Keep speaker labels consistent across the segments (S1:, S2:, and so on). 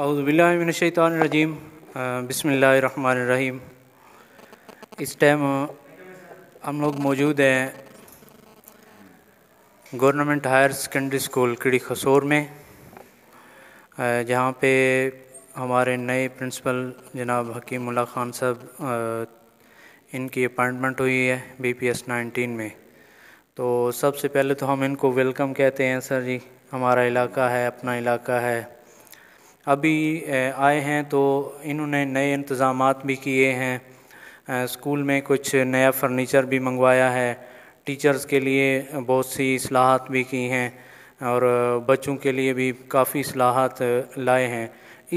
S1: अउज़बिल्लिमिनशैतरजीम रहीम इस टाइम हम लोग मौजूद हैं गवर्नमेंट हायर सेकेंडरी स्कूल किड़ी खसूर में जहाँ पे हमारे नए प्रिंसिपल जनाब हकीमुल्ला खान साहब इनकी अपॉइंटमेंट हुई है बीपीएस 19 में तो सबसे पहले तो हम इनको वेलकम कहते हैं सर जी हमारा इलाका है अपना इलाका है अभी आए हैं तो इन्होंने नए इंतज़ाम भी किए हैं स्कूल में कुछ नया फर्नीचर भी मंगवाया है टीचर्स के लिए बहुत सी असलाहत भी की हैं और बच्चों के लिए भी काफ़ी असलाहत लाए हैं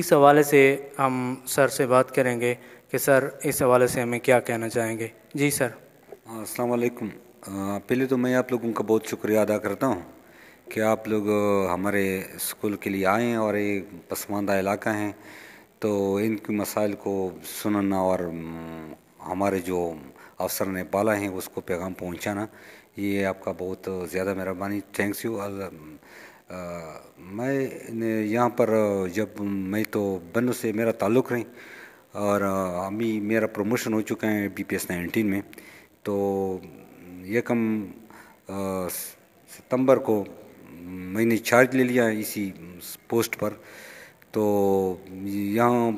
S1: इस हवाले से हम सर से बात करेंगे कि सर इस हवाले से हमें क्या कहना चाहेंगे जी सर
S2: हाँ, अस्सलाम वालेकुम पहले तो मैं आप लोगों का बहुत शुक्रिया अदा करता हूँ कि आप लोग हमारे स्कूल के लिए आए हैं और ये पसमानदा इलाका हैं तो इनके मसाइल को सुनना और हमारे जो अफसर ने पाला हैं उसको पैगाम पहुंचाना ये आपका बहुत ज़्यादा मेहरबानी थैंक्स यू आ, मैं यहाँ पर जब मैं तो बनो से मेरा ताल्लुक़ रही और अभी मेरा प्रमोशन हो चुका है बी पी एस नाइनटीन में तो यकम सितंबर को मैंने चार्ज ले लिया इसी पोस्ट पर तो यहाँ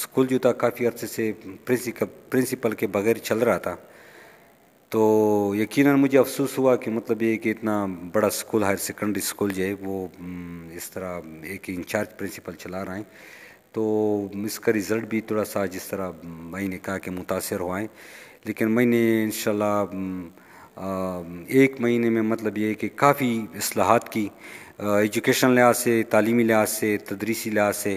S2: स्कूल जो था काफ़ी अर्से से प्रिंसिपल के बगैर चल रहा था तो यकीनन मुझे अफसोस हुआ कि मतलब ये कि इतना बड़ा स्कूल हायर सेकेंडरी स्कूल जो है वो हम्म, इस तरह एक इंचार्ज प्रिंसिपल चला रहे हैं तो इसका रिज़ल्ट भी थोड़ा सा जिस तरह मैंने कहा कि मुतासर हुआ है लेकिन मैंने इन एक महीने में मतलब ये है कि काफ़ी असलाहत की एजुकेशन लिहाज से तालीमी लिहाज से तदरीसी लिहाज से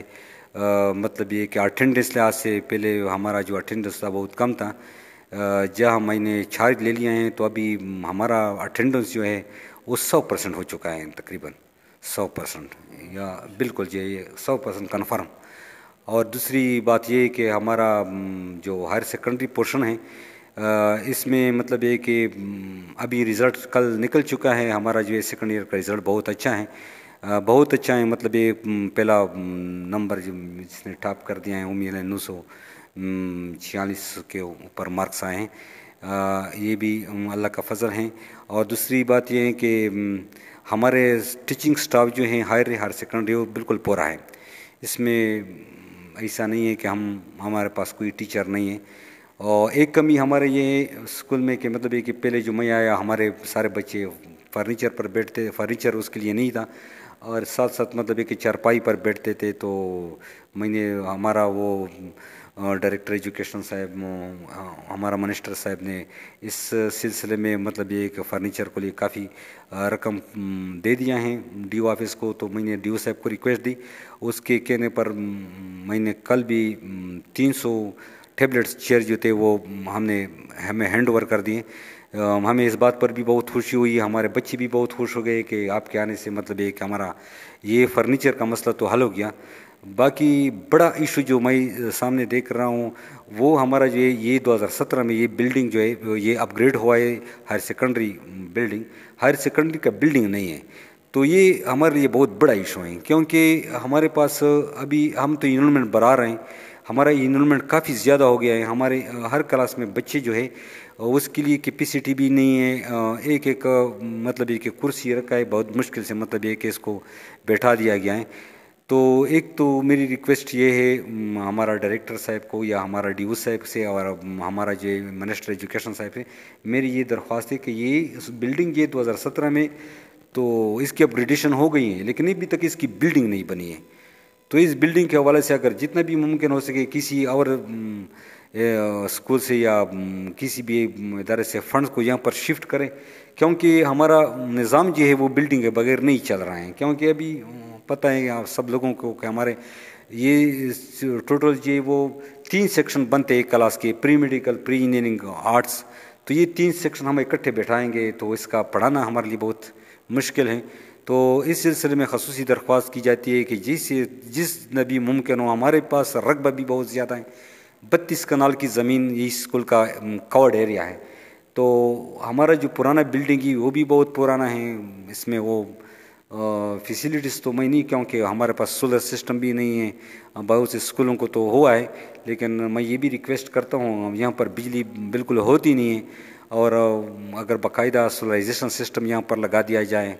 S2: मतलब ये कि अटेंडेंस लिहाज से पहले हमारा जो अटेंडेंस था बहुत कम था जहाँ मैंने छाज ले लिए हैं तो अभी हमारा अटेंडेंस जो है वो सौ परसेंट हो चुका है तकरीबन सौ परसेंट या बिल्कुल जी ये सौ परसेंट कन्फर्म और दूसरी बात ये कि हमारा जो हायर सेकेंडरी पोर्शन है इसमें मतलब ये कि हम्म, अभी रिज़ल्ट कल निकल चुका है हमारा जो है सेकेंड ईयर का रिज़ल्ट बहुत अच्छा है बहुत अच्छा है मतलब ये हम्म, पहला हम्म, नंबर जिसने टॉप कर दिया है उम्मीद है नौ सौ छियालीस के ऊपर मार्क्स आए हैं ये भी अल्लाह का फजल है और दूसरी बात यह है कि हमारे टीचिंग स्टाफ जो हैं हायर हायर सेकेंडरी वो बिल्कुल पूरा है इसमें ऐसा नहीं है कि हम हमारे पास कोई टीचर नहीं है और एक कमी हमारे ये स्कूल में कि मतलब ये कि पहले जो मैं आया हमारे सारे बच्चे फर्नीचर पर बैठते फर्नीचर उसके लिए नहीं था और साथ साथ मतलब ये कि चारपाई पर बैठते थे तो मैंने हमारा वो डायरेक्टर एजुकेशन साहब हमारा मिनिस्टर साहब ने इस सिलसिले में मतलब ये कि फ़र्नीचर को लिए काफ़ी रकम दे दिया है डी ऑफिस को तो मैंने डी साहब को रिक्वेस्ट दी उसके कहने पर मैंने कल भी तीन सौ टेबलेट्स चेयर जो थे वो हमने हमें हैंड ओवर कर दिए हमें इस बात पर भी बहुत खुशी हुई हमारे बच्चे भी बहुत खुश हो गए कि आपके आने से मतलब ये कि हमारा ये फर्नीचर का मसला तो हल हो गया बाकी बड़ा इशू जो मैं सामने देख रहा हूँ वो हमारा जो है ये 2017 में ये बिल्डिंग जो है ये अपग्रेड हुआ है higher secondary building higher secondary का बिल्डिंग नहीं है तो ये हमारे लिए बहुत बड़ा इशू है क्योंकि हमारे पास अभी हम तो इन्वॉलमेंट बढ़ा रहे हैं हमारा इनमेंट काफ़ी ज़्यादा हो गया है हमारे हर क्लास में बच्चे जो है उसके लिए कैपेसिटी भी नहीं है एक एक मतलब ये कि कुर्सी रखा है बहुत मुश्किल से मतलब ये कि इसको बैठा दिया गया है तो एक तो मेरी रिक्वेस्ट ये है हमारा डायरेक्टर साहब को या हमारा डी साहब से और हमारा जो मिनिस्टर एजुकेशन साहब से मेरी ये दरख्वास्त है कि ये बिल्डिंग ये 2017 में तो इसकी अपग्रेडेशन हो गई है लेकिन अभी तक इसकी बिल्डिंग नहीं बनी है तो इस बिल्डिंग के हवाले से अगर जितना भी मुमकिन हो सके किसी और स्कूल से या किसी भी इदारे से फंड्स को यहाँ पर शिफ्ट करें क्योंकि हमारा निज़ाम जो है वो बिल्डिंग के बगैर नहीं चल रहा है क्योंकि अभी पता है आप सब लोगों को कि हमारे ये टोटल ये वो तीन सेक्शन बनते हैं क्लास के pre medical pre engineering arts तो ये तीन सेक्शन हम इकट्ठे बैठाएंगे तो इसका पढ़ाना हमारे लिए बहुत मुश्किल है तो इस सिलसिले में खसूस दरख्वास्त की जाती है कि जिस जिस नबी मुमकिन हो हमारे पास रकबा भी बहुत ज़्यादा है बत्तीस कनाल की ज़मीन ये स्कूल का कवर्ड एरिया है तो हमारा जो पुराना बिल्डिंग है वो भी बहुत पुराना है इसमें वो फैसिलिटीज़ तो मैं नहीं क्योंकि हमारे पास सोलर सिस्टम भी नहीं है बहुत से स्कूलों को तो हुआ है लेकिन मैं ये भी रिक्वेस्ट करता हूँ यहाँ पर बिजली बिल्कुल होती नहीं है और अगर बाकायदा सोलराइजेशन सिस्टम यहाँ पर लगा दिया जाए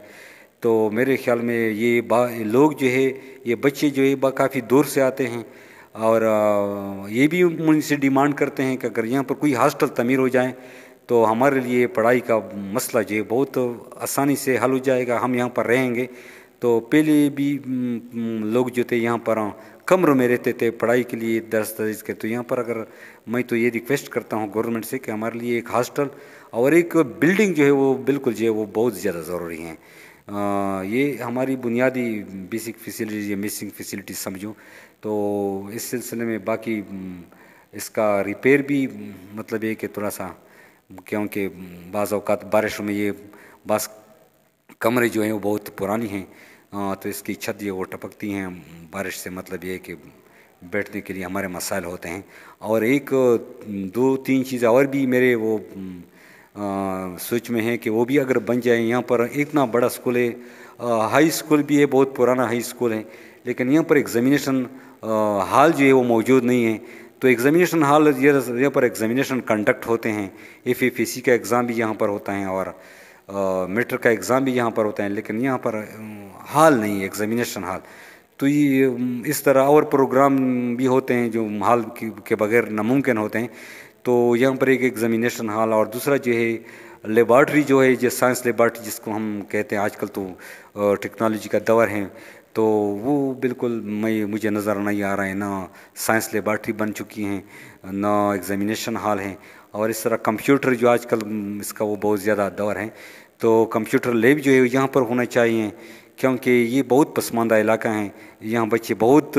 S2: तो मेरे ख्याल में ये लोग जो है ये बच्चे जो है काफ़ी दूर से आते हैं और ये भी उनसे डिमांड करते हैं कि अगर यहाँ पर कोई हॉस्टल तमीर हो जाए तो हमारे लिए पढ़ाई का मसला जो है बहुत आसानी से हल हो जाएगा हम यहाँ पर रहेंगे तो पहले भी लोग जो थे यहाँ पर कमरों में रहते थे पढ़ाई के लिए दस दर्ज के तो यहाँ पर अगर मैं तो ये रिक्वेस्ट करता हूँ गवर्नमेंट से कि हमारे लिए एक हॉस्टल और एक बिल्डिंग जो है वो बिल्कुल जो है वो बहुत ज़्यादा ज़रूरी है ये हमारी बुनियादी बेसिक फैसिलिटीज़ या मिसिंग फैसिलिटीज़ समझो तो इस सिलसिले में बाकी हम्म, इसका रिपेयर भी हम्म, मतलब ये कि थोड़ा सा क्योंकि बाज़ बारिश में ये बस कमरे जो हैं वो बहुत पुरानी हैं तो इसकी छत जो वो टपकती हैं हम्म, बारिश से मतलब ये है कि बैठने के लिए हमारे मसाइल होते हैं और एक दो तीन चीज़ें और भी मेरे वो सोच में है कि वो भी अगर बन जाए यहाँ पर इतना बड़ा स्कूल है हाई स्कूल भी है बहुत पुराना हाई स्कूल है लेकिन यहाँ पर एग्जामिनेशन हाल जो है वो मौजूद नहीं है तो एग्ज़ामिनेशन हॉल यहाँ पर एग्ज़ामिनेशन कंडक्ट होते हैं एफ एफ सी का एग्ज़ाम भी यहाँ पर होता है और मेट्रिक का एग्ज़ाम भी यहाँ पर होता है लेकिन यहाँ पर हाल नहीं है एग्ज़ामिनेशन हाल तो ये इस तरह और प्रोग्राम भी होते हैं जो हाल के बगैर नामुमकिन होते हैं तो यहाँ पर एक एग्ज़ामिनेशन हॉल और दूसरा जो है लेबॉर्ट्री जो है जो साइंस लेबॉर्ट्री जिसको हम कहते हैं आजकल तो टेक्नोलॉजी का दौर है तो वो बिल्कुल मैं मुझे नज़र नहीं आ रहा है ना साइंस लेबॉर्ट्री बन चुकी हैं ना एग्ज़ामिनेशन हॉल हैं और इस तरह कंप्यूटर जो आजकल इसका वो बहुत ज़्यादा दौर है तो कंप्यूटर लेब जो है यहाँ पर होना चाहिए क्योंकि ये बहुत पसमानदा इलाका है यहाँ बच्चे बहुत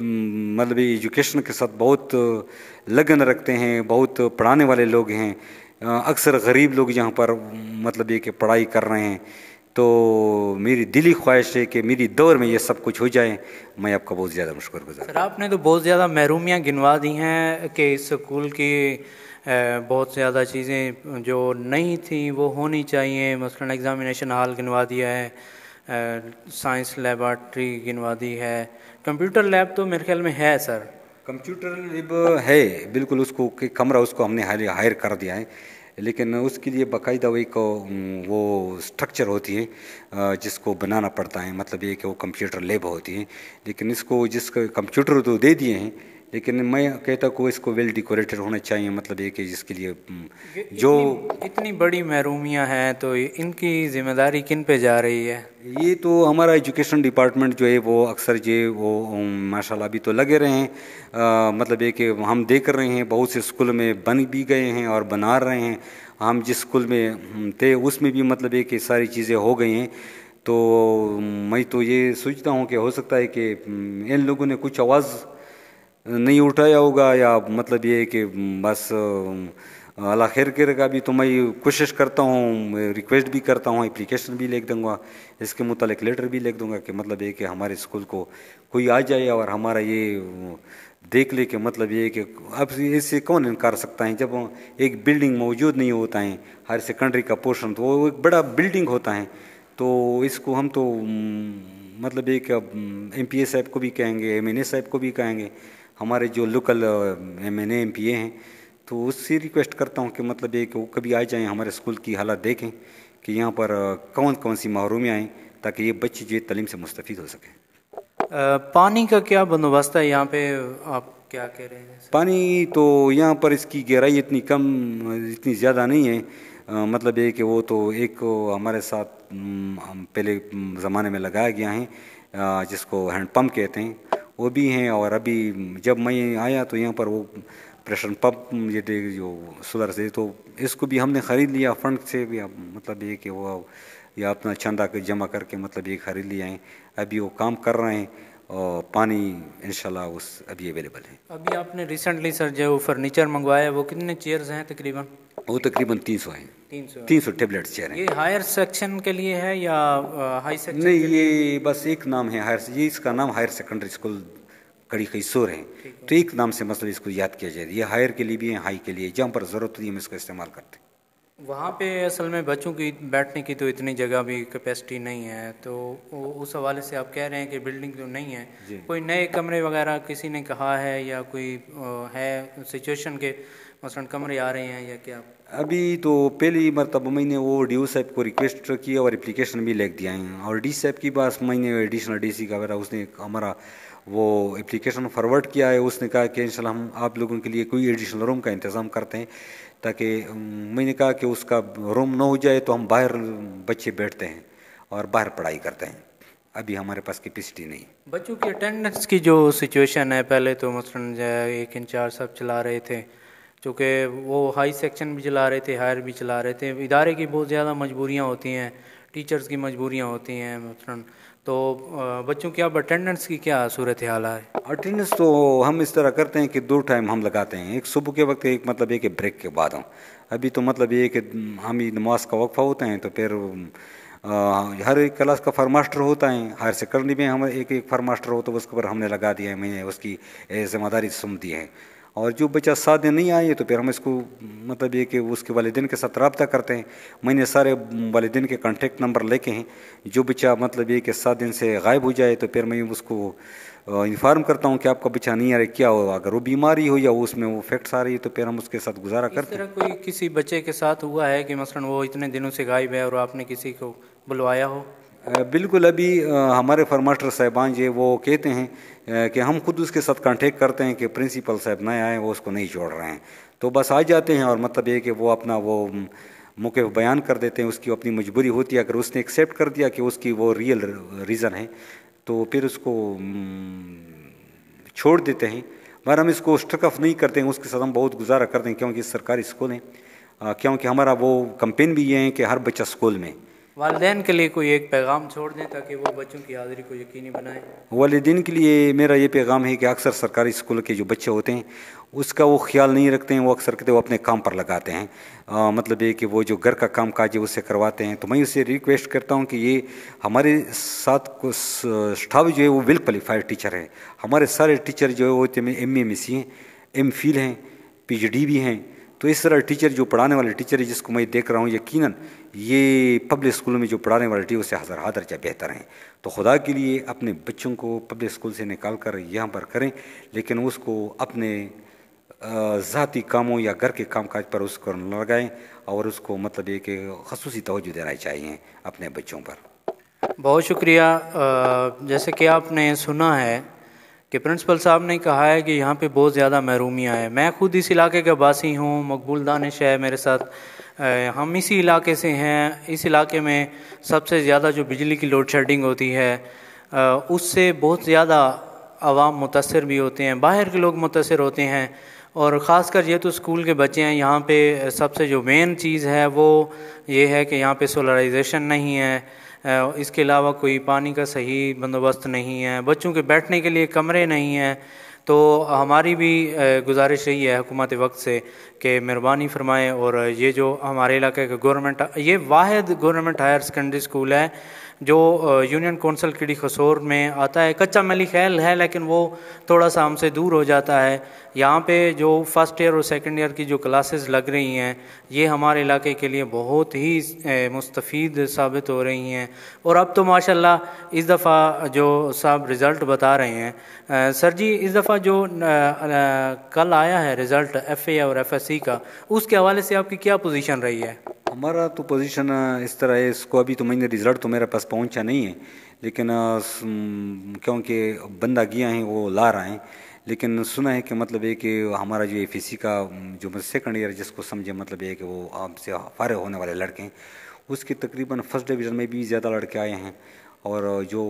S2: मतलब एजुकेशन के साथ बहुत लगन रखते हैं बहुत पढ़ाने वाले लोग हैं अक्सर गरीब लोग यहाँ पर मतलब ये कि पढ़ाई कर रहे हैं तो मेरी दिली ख्वाहिश है कि मेरी दौर में ये सब कुछ हो जाए मैं आपका बहुत ज़्यादा मशकर गुजार
S1: सर आपने तो बहुत ज़्यादा महरूमियाँ गिनवा दी हैं कि इस स्कूल की बहुत ज़्यादा चीज़ें जो नहीं थी वो होनी चाहिए मसलन एग्ज़ामिनेशन हाल गिनवा दिया है साइंस लेबार्ट्री गिनवादी है कंप्यूटर लैब तो मेरे ख्याल में है सर कंप्यूटर लैब
S2: है बिल्कुल उसको कि कमरा उसको हमने हायर कर दिया है लेकिन उसके लिए बाकायदा वो एक वो स्ट्रक्चर होती है जिसको बनाना पड़ता है मतलब ये कि वो कंप्यूटर लेब होती है लेकिन इसको जिस कंप्यूटर तो दे दिए हैं लेकिन मैं कहता को इसको वेल डेकोरेटेड होना चाहिए मतलब ये कि जिसके लिए हम्म, जो
S1: इतनी, इतनी बड़ी महरूमियाँ हैं तो इनकी जिम्मेदारी किन पे जा रही है
S2: ये तो हमारा एजुकेशन डिपार्टमेंट जो है वो अक्सर ये वो माशाल्लाह अभी तो लगे रहे हैं आ, मतलब ये कि हम देख रहे हैं बहुत से स्कूल में बन भी गए हैं और बना रहे हैं हम जिस स्कूल में थे उसमें भी मतलब ये कि सारी चीज़ें हो गई हैं तो मैं तो ये सोचता हूँ कि हो सकता है कि इन लोगों ने कुछ आवाज़ नहीं उठाया होगा या मतलब ये कि बस अला खैर का भी तो मैं कोशिश करता हूँ रिक्वेस्ट भी करता हूँ एप्लीकेशन भी लिख दूँगा इसके मतलब लेटर भी लिख दूँगा कि मतलब ये कि हमारे स्कूल को कोई आ जाए और हमारा ये देख ले कि मतलब ये कि अब इससे कौन इनकार सकता है जब एक बिल्डिंग मौजूद नहीं होता है हर सेकेंडरी का पोर्शन तो वो एक बड़ा बिल्डिंग होता है तो इसको हम तो मतलब एक एम पी ए साहब को भी कहेंगे एम एन ए साहब को भी कहेंगे हमारे जो local M N M P A हैं तो उससे रिक्वेस्ट करता हूँ कि मतलब ये कि वो कभी आ जाएँ हमारे स्कूल की हालत देखें कि यहाँ पर कौन कौन सी महरूमियाँ आएँ ताकि ये बच्चे जो तलीम से मुस्तफ़ हो सकें
S1: पानी का क्या बंदोबस्त है यहाँ पे आप क्या कह रहे हैं
S2: पानी तो यहाँ पर इसकी गहराई इतनी कम इतनी ज़्यादा नहीं है आ, मतलब ये कि वो तो एक हमारे साथ पहले ज़माने में लगाया गया है जिसको हैंडपम्प कहते हैं वो भी हैं और अभी जब मैं आया तो यहाँ पर वो प्रेशर पंप ये जो सोलर से तो इसको भी हमने ख़रीद लिया फंड से भी मतलब ये कि वो या अपना चंदा जमा करके मतलब ये ख़रीद लिया है अभी वो काम कर रहे हैं और पानी इनशाला उस अभी अवेलेबल है
S1: अभी आपने रिसेंटली सर जो फर्नीचर मंगवाया है वो कितने चेयर्स हैं तकरीबन
S2: वो तकरीबन तीन सौ हैं तीन सौ टेबलेट चेयर
S1: हैं ये हायर सेक्शन के लिए है या हाई सेक्शन
S2: नहीं ये बस एक नाम है हायर ये इसका नाम हायर सेकेंडरी स्कूल कड़ी कई सोर हैं तो एक नाम से मतलब इसको याद किया जाए ये हायर के लिए भी है हाई के लिए जहाँ पर ज़रूरत होती है हम इसका इस्तेमाल करते हैं
S1: वहाँ पे असल में बच्चों की बैठने की तो इतनी जगह भी कैपेसिटी नहीं है तो उस हवाले से आप कह रहे हैं कि बिल्डिंग तो नहीं है कोई नए कमरे वगैरह किसी ने कहा है या कोई है सिचुएशन के मसलन कमरे आ रहे हैं या क्या
S2: अभी तो पहली मरतब मैंने वो डी ओ साहब को रिक्वेस्ट किया और एप्लीकेशन भी लिख दिया है और डी साहब की बात मैंने एडिशनल डी सी का वगैरह उसने हमारा वो एप्लीकेशन फॉरवर्ड किया है उसने कहा कि इंशाल्लाह हम आप लोगों के लिए कोई एडिशनल रूम का इंतज़ाम करते हैं ताकि मैंने कहा कि उसका रूम ना हो जाए तो हम बाहर बच्चे बैठते हैं और बाहर पढ़ाई करते हैं अभी हमारे पास कैपेसिटी नहीं
S1: बच्चों की अटेंडेंस की जो सिचुएशन है पहले तो मसलन एक इंचार्ज साहब चला रहे थे चूँकि वो हाई सेक्शन भी चला रहे थे हायर भी चला रहे थे इदारे की बहुत ज़्यादा मजबूरियाँ होती हैं टीचर्स की मजबूरियाँ होती हैं मसलन तो बच्चों की अब अटेंडेंस की क्या सूरत हाल है
S2: अटेंडेंस तो हम इस तरह करते हैं कि दो टाइम हम लगाते हैं एक सुबह के वक्त एक मतलब एक ब्रेक के बाद हम अभी तो मतलब ये कि हम ही नमाज का वक्फा होते हैं तो फिर आ, हर एक क्लास का फार्मास्टर होता है हायर सेकेंडरी में हम एक एक फार्मास्टर हो तो उसके ऊपर हमने लगा दिया है मैंने उसकी जिम्मेदारी सुन दी है और जो बच्चा सात दिन नहीं आए तो फिर हम इसको मतलब ये कि उसके वालदेन के साथ रबता करते हैं मैंने सारे वालदेन के कॉन्टेक्ट नंबर लेके हैं जो बच्चा मतलब ये कि सात दिन से गायब हो जाए तो फिर मैं उसको इन्फॉर्म करता हूँ कि आपका बच्चा नहीं आ रहा क्या हो अगर वो बीमारी हो या उसमें वो फैक्ट्स आ रही है तो फिर हम उसके साथ गुजारा करते
S1: हैं कोई किसी बच्चे के साथ हुआ है कि मसलन वो इतने दिनों से गायब है और आपने किसी को बुलवाया हो
S2: बिल्कुल अभी हमारे फरमास्टर साहबान ये वो कहते हैं कि हम खुद उसके साथ कॉन्टेक्ट करते हैं कि प्रिंसिपल साहब नए आए वो उसको नहीं जोड़ रहे हैं तो बस आ जाते हैं और मतलब ये कि वो अपना वो मौके पर बयान कर देते हैं उसकी अपनी मजबूरी होती है अगर उसने एक्सेप्ट कर दिया कि उसकी वो रियल रीज़न है तो फिर उसको छोड़ देते हैं मगर हम इसको स्टकअप नहीं करते हैं उसके साथ हम बहुत गुजारा करते हैं क्योंकि सरकारी स्कूल हैं क्योंकि हमारा वो कंपेन भी ये है कि हर बच्चा स्कूल में
S1: वालदेन के लिए कोई एक पैगाम छोड़ दें ताकि वो बच्चों की हाजिरी को यकीनी बनाए
S2: वालदेन के लिए मेरा ये पैगाम है कि अक्सर सरकारी स्कूल के जो बच्चे होते हैं उसका वो ख्याल नहीं रखते हैं वो अक्सर कहते वो अपने काम पर लगाते हैं आ, मतलब ये कि वो जो घर का काम काज है उससे करवाते हैं तो मैं उसे रिक्वेस्ट करता हूँ कि ये हमारे साथ स्टाफ जो है वो वेल क्वालिफाइड टीचर हैं हमारे सारे टीचर जो है वो एम एम एस सी हैं एम फील हैं पी भी हैं तो इस तरह टीचर जो पढ़ाने वाले टीचर है जिसको मैं देख रहा हूँ यकीन ये पब्लिक स्कूल में जो पढ़ाने वाले टीचर उससे हाथ दर्जा बेहतर हैं तो खुदा के लिए अपने बच्चों को पब्लिक स्कूल से निकाल कर यहाँ पर करें लेकिन उसको अपने ज़ाती कामों या घर के काम काज पर उसको न लगाएँ और उसको मतलब एक खसूस तोज्जो देना चाहिए अपने बच्चों पर
S1: बहुत शुक्रिया जैसे कि आपने सुना है कि प्रिंसिपल साहब ने कहा है कि यहाँ पे बहुत ज़्यादा महरूमियाँ हैं मैं खुद इस इलाके का वासी हूँ मकबूल दानिश है मेरे साथ हम इसी इलाके से हैं इस इलाके में सबसे ज़्यादा जो बिजली की लोड शेडिंग होती है उससे बहुत ज़्यादा आवाम मुतासर भी होते हैं बाहर के लोग मुतासर होते हैं और ख़ासकर ये तो स्कूल के बच्चे हैं यहाँ पे सबसे जो मेन चीज़ है वो ये है कि यहाँ पे सोलराइजेशन नहीं है इसके अलावा कोई पानी का सही बंदोबस्त नहीं है बच्चों के बैठने के लिए कमरे नहीं हैं तो हमारी भी गुजारिश यही है हुकूमत वक्त से कि मेहरबानी फरमाएँ और ये जो हमारे इलाके का गवर्नमेंट ये वाद गवर्नमेंट हायर सेकेंडरी स्कूल है जो यूनियन कौंसिल कीड़ी खसोर में आता है कच्चा मली खैल है लेकिन वो थोड़ा सा हमसे दूर हो जाता है यहाँ पे जो फर्स्ट ईयर और सेकेंड ईयर की जो क्लासेस लग रही हैं ये हमारे इलाके के लिए बहुत ही मुस्तफ़ साबित हो रही हैं और अब तो माशाल्लाह इस दफ़ा जो साहब रिज़ल्ट बता रहे हैं सर जी इस दफ़ा जो कल आया है रिज़ल्ट एफ और एफ का उसके हवाले से आपकी क्या पोजीशन रही है
S2: हमारा तो पोजीशन इस तरह है इसको अभी तो मैंने रिज़ल्ट तो मेरे पास पहुंचा नहीं है लेकिन क्योंकि बंदा गया है वो ला रहा है लेकिन सुना है कि मतलब ये कि हमारा जो एफ का जो मतलब सेकेंड ईयर जिसको समझे मतलब ये कि वो आपसे फारे होने वाले लड़के हैं उसके तकरीबन फर्स्ट डिवीज़न में भी ज़्यादा लड़के आए हैं और जो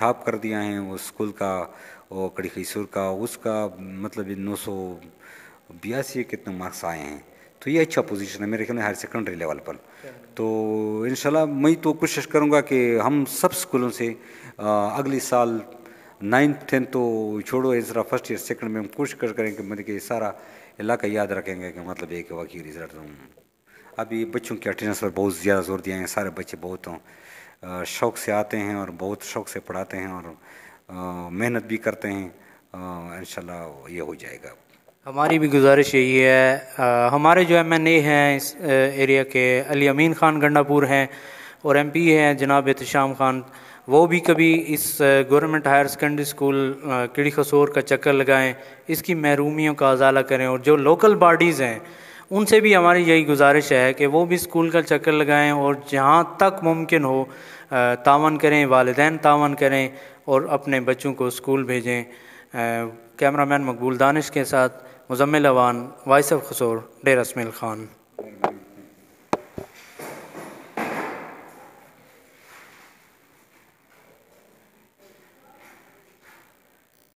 S2: ठाप कर दिया है वो स्कूल का और कड़ी खीसूर का उसका मतलब नौ सौ बयासी कितने मार्क्स आए हैं तो ये अच्छा पोजीशन है मेरे ख्याल में हायर सेकेंडरी लेवल पर तो इन मैं तो कोशिश करूँगा कि हम सब स्कूलों से अगले साल नाइन्थ टेंथ तो छोड़ो इस तरह फर्स्ट ईयर सेकंड में हम कोशिश कर करें कि मतलब कि सारा इलाका याद रखेंगे कि मतलब एक वकील इस तो अभी बच्चों के अटेंडेंस पर बहुत ज़्यादा जोर दिया है सारे बच्चे बहुत शौक से आते हैं और बहुत शौक से पढ़ाते हैं और मेहनत भी करते हैं इन ये हो जाएगा
S1: हमारी भी गुजारिश यही है आ, हमारे जो एम एन ए हैं इस एरिया के अली अमीन ख़ान गंडापुर हैं और एम पी हैं जनाब एहतम ख़ान वो भी कभी इस गवर्नमेंट हायर सेकेंडरी स्कूल किड़ी खसोर का चक्कर लगाएं इसकी महरूमियों का अजाला करें और जो लोकल बॉडीज़ हैं उनसे भी हमारी यही गुजारिश है कि वो भी स्कूल का चक्कर लगाएं और जहाँ तक मुमकिन हो तावन करें वालदेन तावन करें और अपने बच्चों को स्कूल भेजें कैमरामैन मकबूल दानिश के साथ मुजम्मिल अवान वाइस ऑफ खसूर डेर ख़ान